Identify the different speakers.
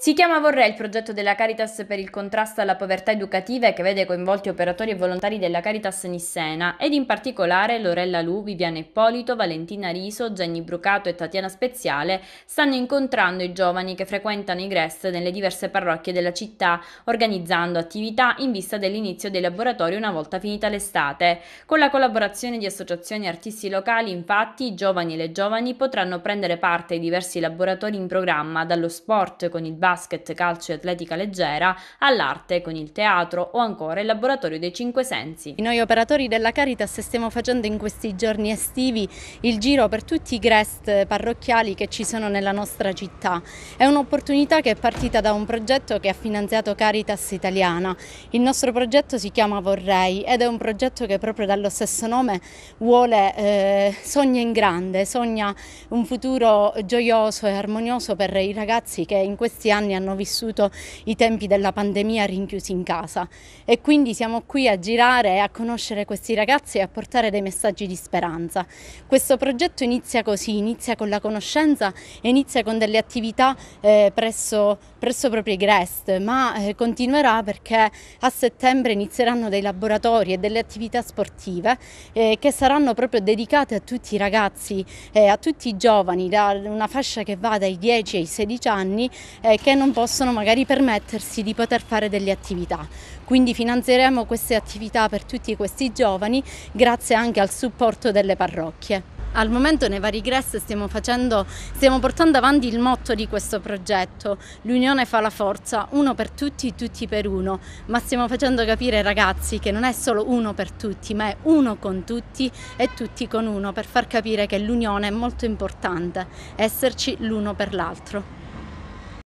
Speaker 1: Si chiama Vorrei il progetto della Caritas per il contrasto alla povertà educativa che vede coinvolti operatori e volontari della Caritas Nissena ed in particolare Lorella Lu, Viviana Eppolito, Valentina Riso, Jenny Brucato e Tatiana Speziale stanno incontrando i giovani che frequentano i GRES nelle diverse parrocchie della città organizzando attività in vista dell'inizio dei laboratori una volta finita l'estate. Con la collaborazione di associazioni e artisti locali infatti i giovani e le giovani potranno prendere parte ai diversi laboratori in programma dallo sport con il bar basket, calcio e atletica leggera, all'arte con il teatro o ancora il laboratorio dei cinque sensi.
Speaker 2: Noi operatori della Caritas stiamo facendo in questi giorni estivi il giro per tutti i grest parrocchiali che ci sono nella nostra città. È un'opportunità che è partita da un progetto che ha finanziato Caritas Italiana. Il nostro progetto si chiama Vorrei ed è un progetto che proprio dallo stesso nome vuole, eh, sogna in grande, sogna un futuro gioioso e armonioso per i ragazzi che in questi anni anni hanno vissuto i tempi della pandemia rinchiusi in casa e quindi siamo qui a girare e a conoscere questi ragazzi e a portare dei messaggi di speranza. Questo progetto inizia così, inizia con la conoscenza e inizia con delle attività eh, presso, presso proprio i Grest, ma eh, continuerà perché a settembre inizieranno dei laboratori e delle attività sportive eh, che saranno proprio dedicate a tutti i ragazzi, eh, a tutti i giovani, da una fascia che va dai 10 ai 16 anni eh, che perché non possono magari permettersi di poter fare delle attività. Quindi finanzieremo queste attività per tutti questi giovani grazie anche al supporto delle parrocchie. Al momento nei vari GRES stiamo, facendo, stiamo portando avanti il motto di questo progetto, l'unione fa la forza, uno per tutti, tutti per uno, ma stiamo facendo capire ai ragazzi che non è solo uno per tutti, ma è uno con tutti e tutti con uno, per far capire che l'unione è molto importante, esserci l'uno per l'altro.